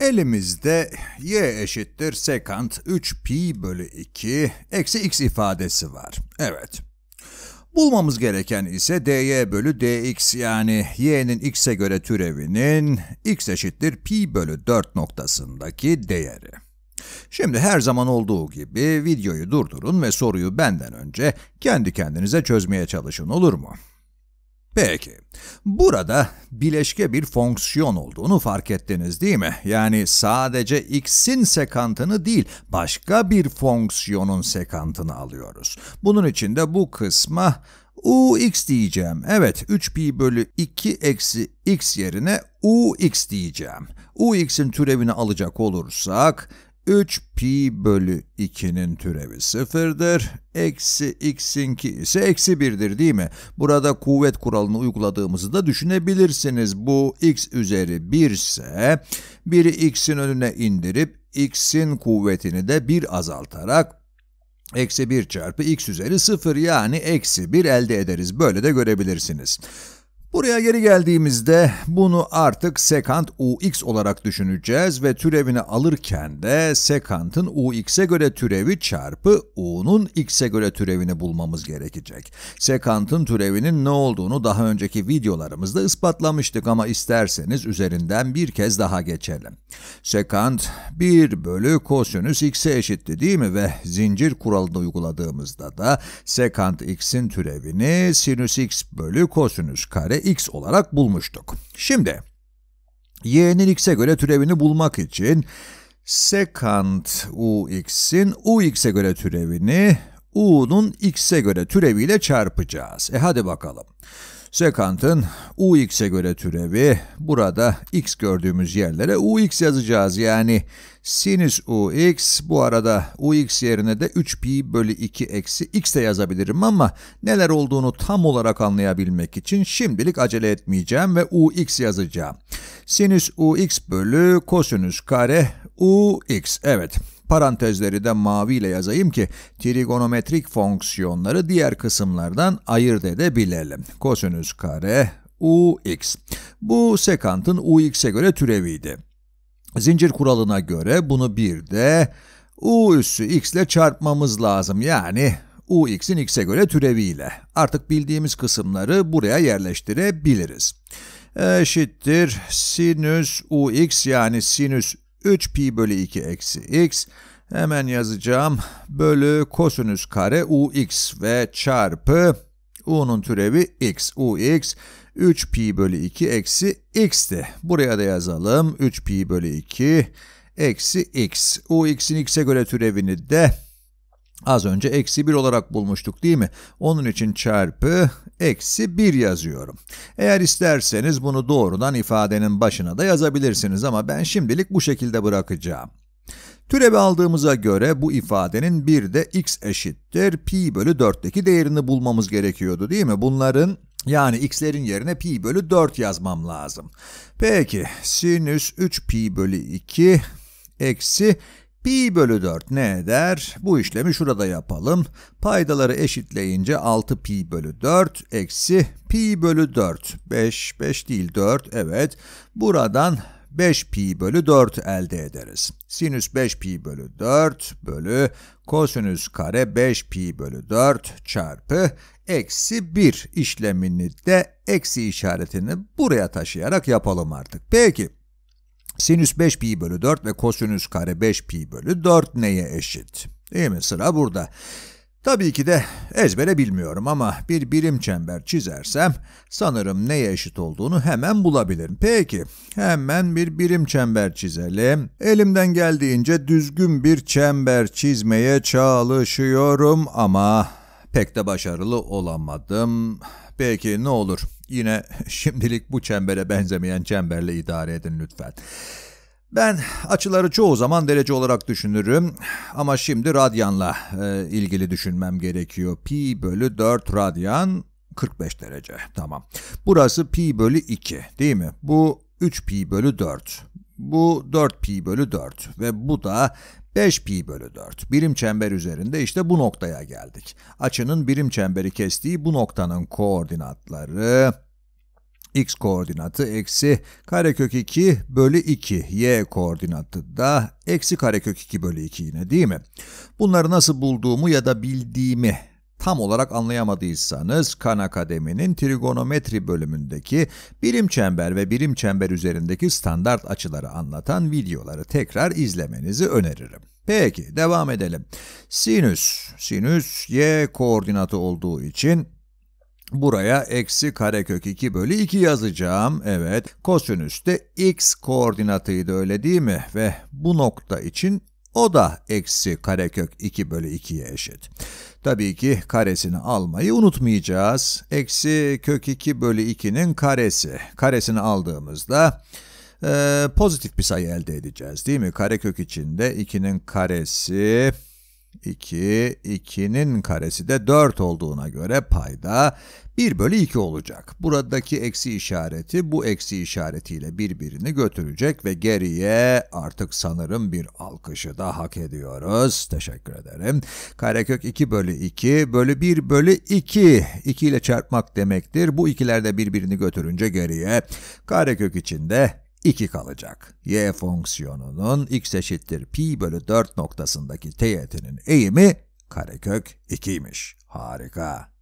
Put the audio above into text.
Elimizde y eşittir sekant 3 pi bölü 2 eksi x ifadesi var. Evet. Bulmamız gereken ise dy bölü dx yani y'nin x'e göre türevinin x eşittir pi bölü 4 noktasındaki değeri. Şimdi her zaman olduğu gibi videoyu durdurun ve soruyu benden önce kendi kendinize çözmeye çalışın olur mu? Peki, burada bileşke bir fonksiyon olduğunu fark ettiniz değil mi? Yani sadece x'in sekantını değil, başka bir fonksiyonun sekantını alıyoruz. Bunun için de bu kısma ux diyeceğim. Evet, 3pi bölü 2 eksi x yerine ux diyeceğim. ux'in türevini alacak olursak, 3 pi bölü 2'nin türevi 0'dır. Eksi x'inki ise eksi 1'dir değil mi? Burada kuvvet kuralını uyguladığımızı da düşünebilirsiniz. Bu x üzeri 1 ise 1'i x'in önüne indirip x'in kuvvetini de 1 azaltarak eksi 1 çarpı x üzeri 0 yani eksi 1 elde ederiz. Böyle de görebilirsiniz. Buraya geri geldiğimizde bunu artık sekant ux olarak düşüneceğiz ve türevini alırken de sekantın ux'e göre türevi çarpı u'nun x'e göre türevini bulmamız gerekecek. Sekantın türevinin ne olduğunu daha önceki videolarımızda ispatlamıştık ama isterseniz üzerinden bir kez daha geçelim. Sekant 1 bölü kosinüs x'e eşitti değil mi ve zincir kuralını uyguladığımızda da sekant x'in türevini sinüs x bölü kosinüs kare x olarak bulmuştuk. Şimdi y'nin x'e göre türevini bulmak için sekant ux'in ux'e göre türevini u'nun x'e göre türeviyle çarpacağız. E hadi bakalım. Sekant'ın UX'e göre türevi, burada X gördüğümüz yerlere UX yazacağız. Yani sinüs UX, bu arada UX yerine de 3pi bölü 2 eksi X de yazabilirim ama neler olduğunu tam olarak anlayabilmek için şimdilik acele etmeyeceğim ve UX yazacağım. Sinüs UX bölü kosinüs kare UX, evet. Parantezleri de maviyle yazayım ki trigonometrik fonksiyonları diğer kısımlardan ayırt edebilelim. Kosinüs kare ux. Bu sekantın ux'e göre türeviydi. Zincir kuralına göre bunu bir de u üssü x ile çarpmamız lazım. Yani ux'in x'e göre türeviyle. Artık bildiğimiz kısımları buraya yerleştirebiliriz. Eşittir sinüs ux yani sinüs 3 pi bölü 2 eksi x hemen yazacağım bölü kosinüs kare ux ve çarpı u'nun türevi x ux 3 pi bölü 2 eksi x'ti. Buraya da yazalım 3 pi bölü 2 eksi x. ux'in x'e göre türevini de Az önce eksi 1 olarak bulmuştuk değil mi? Onun için çarpı eksi 1 yazıyorum. Eğer isterseniz bunu doğrudan ifadenin başına da yazabilirsiniz ama ben şimdilik bu şekilde bırakacağım. Türevi aldığımıza göre bu ifadenin 1 de x eşittir pi bölü 4'teki değerini bulmamız gerekiyordu değil mi? Bunların yani x'lerin yerine pi bölü 4 yazmam lazım. Peki sinüs 3 pi bölü 2 eksi Pi bölü 4 ne eder? Bu işlemi şurada yapalım. Paydaları eşitleyince 6 pi bölü 4 eksi pi bölü 4. 5, 5 değil 4 evet. Buradan 5 pi bölü 4 elde ederiz. Sinüs 5 pi bölü 4 bölü kosinüs kare 5 pi bölü 4 çarpı eksi 1 işlemini de eksi işaretini buraya taşıyarak yapalım artık. Peki. Sinüs 5 pi bölü 4 ve kosinüs kare 5 pi bölü 4 neye eşit? Değil mi? Sıra burada. Tabii ki de ezbere bilmiyorum ama bir birim çember çizersem sanırım neye eşit olduğunu hemen bulabilirim. Peki hemen bir birim çember çizelim. Elimden geldiğince düzgün bir çember çizmeye çalışıyorum ama pek de başarılı olamadım. Peki ne olur Yine şimdilik bu çembere benzemeyen çemberle idare edin lütfen. Ben açıları çoğu zaman derece olarak düşünürüm ama şimdi radyanla e, ilgili düşünmem gerekiyor. Pi bölü 4 radyan 45 derece tamam. Burası pi bölü 2 değil mi? Bu 3 pi bölü 4. Bu 4 pi bölü 4 ve bu da 5 pi bölü 4 birim çember üzerinde işte bu noktaya geldik. Açının birim çemberi kestiği bu noktanın koordinatları x koordinatı eksi karekök 2 bölü 2, y koordinatı da eksi karekök 2 bölü 2 yine değil mi? Bunları nasıl bulduğumu ya da bildiğimi tam olarak anlayamadıysanız Khan Akademi'nin trigonometri bölümündeki birim çember ve birim çember üzerindeki standart açıları anlatan videoları tekrar izlemenizi öneririm. Peki devam edelim. Sinüs, sinüs y koordinatı olduğu için Buraya eksi karekök 2 bölü 2 yazacağım. Evet, kosinüs de x koordinatıydı öyle değil mi? Ve bu nokta için o da eksi karekök 2 bölü 2'ye eşit. Tabii ki karesini almayı unutmayacağız. Eksi kök 2 bölü 2'nin karesi. Karesini aldığımızda e, pozitif bir sayı elde edeceğiz değil mi? Karekök içinde 2'nin karesi 2, 2'nin karesi de 4 olduğuna göre payda 1 bölü 2 olacak. Buradaki eksi işareti bu eksi işaretiyle birbirini götürecek ve geriye artık sanırım bir alkışı da hak ediyoruz. Teşekkür ederim. Karekök 2 bölü 2 bölü 1 bölü 2. 2 ile çarpmak demektir. Bu ikiler de birbirini götürünce geriye. Karekök içinde 2 kalacak. y fonksiyonunun x eşittir pi bölü 4 noktasındaki teğetinin eğimi karekök 2'ymiş. Harika.